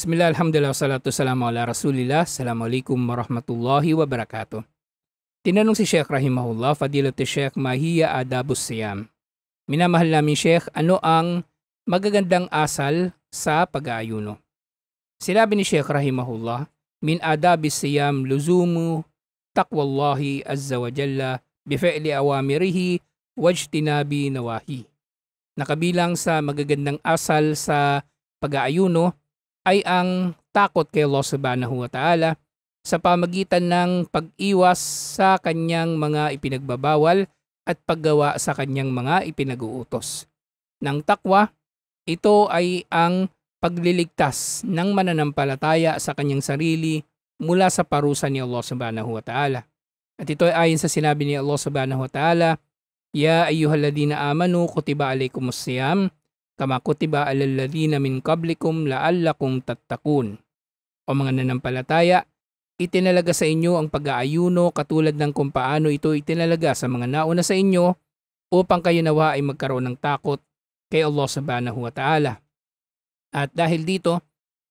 Bismillah, alhamdulillah, salatu salamu ala rasulillah, alaikum warahmatullahi wabarakatuh. Tinanong si Sheikh Rahimahullah, Fadilat Sheikh Mahiya Adabus Siyam. Minamahal namin Sheikh, ano ang magagandang asal sa pag-aayuno? Sinabi ni Sheikh Rahimahullah, Min adabis siyam luzumu takwallahi azza wa jalla bife'li awamirihi wajtinabi nawahi. Nakabilang sa magagandang asal sa pag-aayuno ay ang takot kay Allah subhanahu wa ta'ala sa pamagitan ng pag-iwas sa kanyang mga ipinagbabawal at paggawa sa kanyang mga ipinag-uutos. Ng takwa, ito ay ang pagliligtas ng mananampalataya sa kanyang sarili mula sa parusa ni Allah subhanahu wa ta'ala. At ito ay ayon sa sinabi ni Allah subhanahu wa ta'ala, Ya ayyuhalladina amanu kutiba alaykumus siyam kama kutiba alalladina min qablikum laallakum tattakun. O mga nanampalataya, itinalaga sa inyo ang pag-aayuno katulad ng kung paano ito itinalaga sa mga nauna sa inyo upang kayo nawa ay magkaroon ng takot kay Allah subhanahu wa ta'ala. At dahil dito,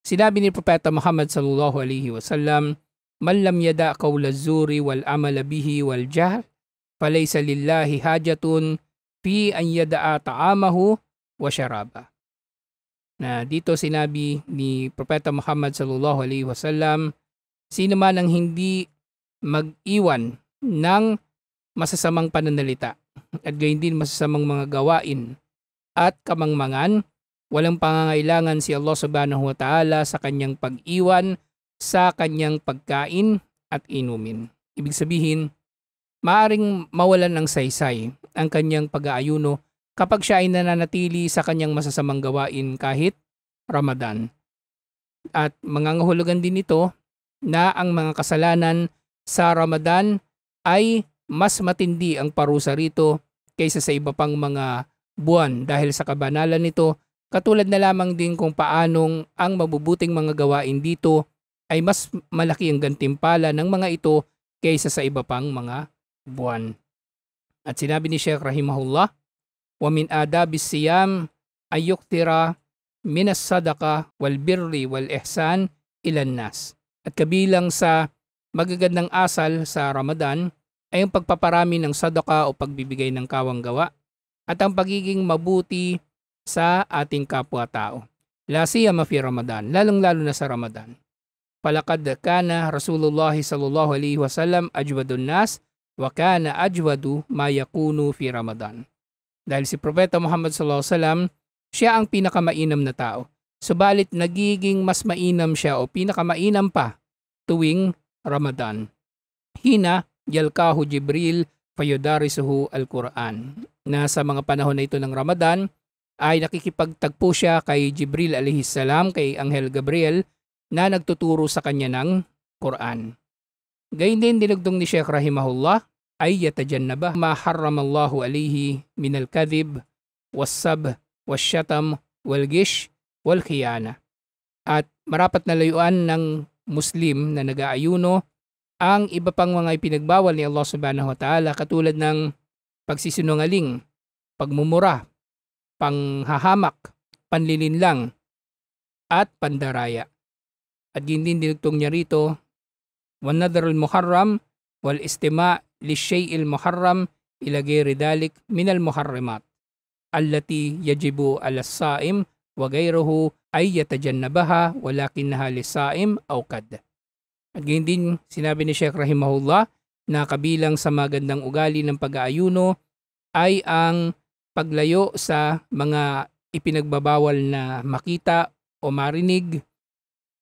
sinabi ni Propeta Muhammad sallallahu alaihi wasallam, "Man lam yada qawla zuri wal amala bihi wal jahl, falaysa lillahi hajatun fi an yada'a ta'amahu wa syaraba. Na dito sinabi ni Propeta Muhammad sallallahu alaihi wasallam, sino man ang hindi mag-iwan ng masasamang pananalita at gayon din masasamang mga gawain at kamangmangan, walang pangangailangan si Allah subhanahu wa ta'ala sa kanyang pag-iwan sa kanyang pagkain at inumin. Ibig sabihin, maaring mawalan ng saysay ang kanyang pag-aayuno kapag siya ay nananatili sa kanyang masasamang gawain kahit Ramadan. At mangangahulugan din ito na ang mga kasalanan sa Ramadan ay mas matindi ang parusa rito kaysa sa iba pang mga buwan dahil sa kabanalan nito Katulad na lamang din kung paanong ang mabubuting mga gawain dito ay mas malaki ang gantimpala ng mga ito kaysa sa iba pang mga buwan. At sinabi ni Sheikh Rahimahullah, ومن آداب الصيام أن يكثر من الصدقة والبر والإحسان إلى الناس. At kabilang sa magagandang asal sa Ramadan ay ang pagpaparami ng sadaka o pagbibigay ng kawanggawa at ang pagiging mabuti sa ating kapwa-tao. La siyama fi Ramadan, lalong-lalo na sa Ramadan. Palakad kana Rasulullah sallallahu alaihi wasallam ajwadun nas wa kana ajwadu ma yakunu fi Ramadan. Dahil si Propeta Muhammad sallallahu alaihi wasallam, siya ang pinakamainam na tao. Subalit nagiging mas mainam siya o pinakamainam pa tuwing Ramadan. Hina yalkahu Jibril fayudarisuhu al-Quran. Nasa mga panahon na ito ng Ramadan ay nakikipagtagpo siya kay Jibril alayhi salam kay Anghel Gabriel na nagtuturo sa kanya ng Quran. Gayun din dinugdong ni Sheikh Rahimahullah ay yatajannaba ma harramallahu alayhi min al-kadhib was-sab was-shatam wal-gish wal-khiyana. At marapat na layuan ng Muslim na nag-aayuno ang iba pang mga ipinagbawal ni Allah Subhanahu wa Ta'ala katulad ng pagsisinungaling, pagmumura, panghahamak, panlilinlang, at pandaraya. At gindin dinugtong niya rito, وَالنَّذَرُ الْمُحَرَّمْ وَالْإِسْتِمَاءِ للشيء المحرم إلى غير ذلك من المحرمات التي يجب على الصائم وغيره ay yatajannabaha walakinnaha lisa'im aw kad. At ganyan din sinabi ni Sheikh Rahimahullah na kabilang sa magandang ugali ng pag-aayuno ay ang paglayo sa mga ipinagbabawal na makita o marinig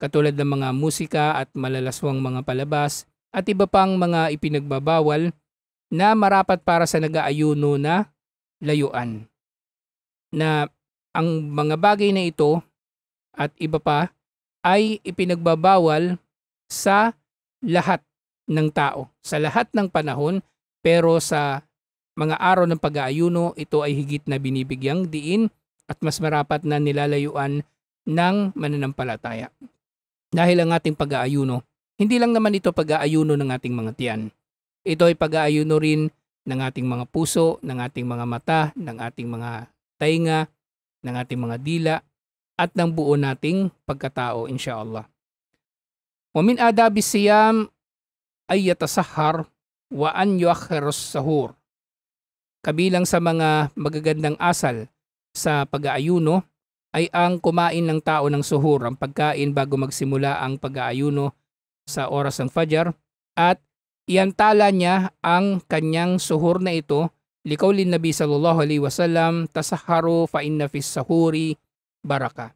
katulad ng mga musika at malalaswang mga palabas at iba pang mga ipinagbabawal na marapat para sa nag-aayuno na layuan. Na ang mga bagay na ito at iba pa ay ipinagbabawal sa lahat ng tao, sa lahat ng panahon, pero sa mga araw ng pag-aayuno, ito ay higit na binibigyang diin at mas marapat na nilalayuan ng mananampalataya. Dahil ang ating pag-aayuno hindi lang naman ito pag-aayuno ng ating mga tiyan. Ito ay pag-aayuno rin ng ating mga puso, ng ating mga mata, ng ating mga tainga, ng ating mga dila, at ng buo nating pagkatao, insyaallah. Wa min adabi siyam ay yatasahar wa an yuakhiros sahur. Kabilang sa mga magagandang asal sa pag-aayuno ay ang kumain ng tao ng suhur, ang pagkain bago magsimula ang pag-aayuno sa oras ng Fajr at iantala niya ang kanyang suhur na ito likaulin Nabi sallallahu alaihi wasallam tasaharu fa inna fis sahuri baraka.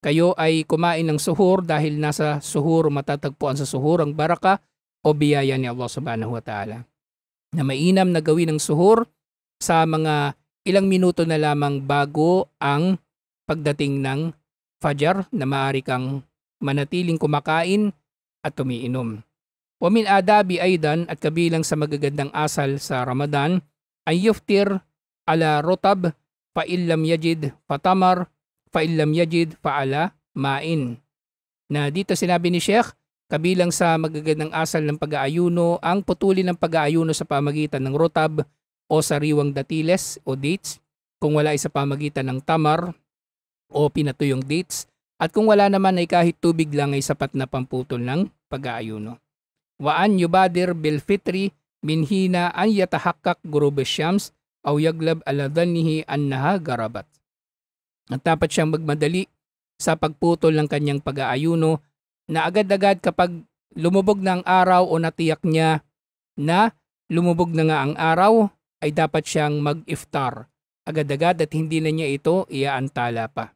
Kayo ay kumain ng suhur dahil nasa suhur matatagpuan sa suhur ang baraka o biyaya ni Allah subhanahu wa ta'ala. Na mainam na gawin ng suhur sa mga ilang minuto na lamang bago ang pagdating ng Fajr na maaari kang manatiling kumakain at umiinom. Wa min adabi aidan at kabilang sa magagandang asal sa Ramadan ay yuftir ala rotab fa illam yajid fatamar fa illam yajid fa ala main. Na dito sinabi ni Sheikh, kabilang sa magagandang asal ng pag-aayuno ang putulin ng pag-aayuno sa pamagitan ng rotab o sariwang datiles o dates kung wala ay sa pamagitan ng tamar o pinatuyong dates at kung wala naman ay kahit tubig lang ay sapat na pamputol ng pag-aayuno. Waan yubadir bilfitri fitri minhina an yatahakkak gurub syams aw yaglab ala annaha garabat. At dapat siyang magmadali sa pagputol ng kanyang pag-aayuno na agad-agad kapag lumubog na ang araw o natiyak niya na lumubog na nga ang araw ay dapat siyang mag-iftar agad-agad at hindi na niya ito iaantala pa.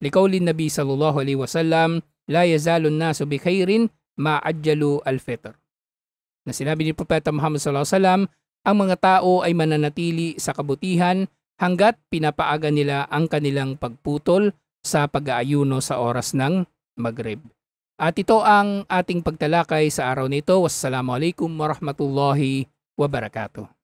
لقول النبي صلى الله عليه وسلم لا يزال الناس بخير ma adjalu al-fitr. Na sinabi ni Propeta Muhammad sallallahu alaihi wasallam, ang mga tao ay mananatili sa kabutihan hanggat pinapaaga nila ang kanilang pagputol sa pag-aayuno sa oras ng Maghrib. At ito ang ating pagtalakay sa araw nito. Wassalamu alaikum warahmatullahi wabarakatuh.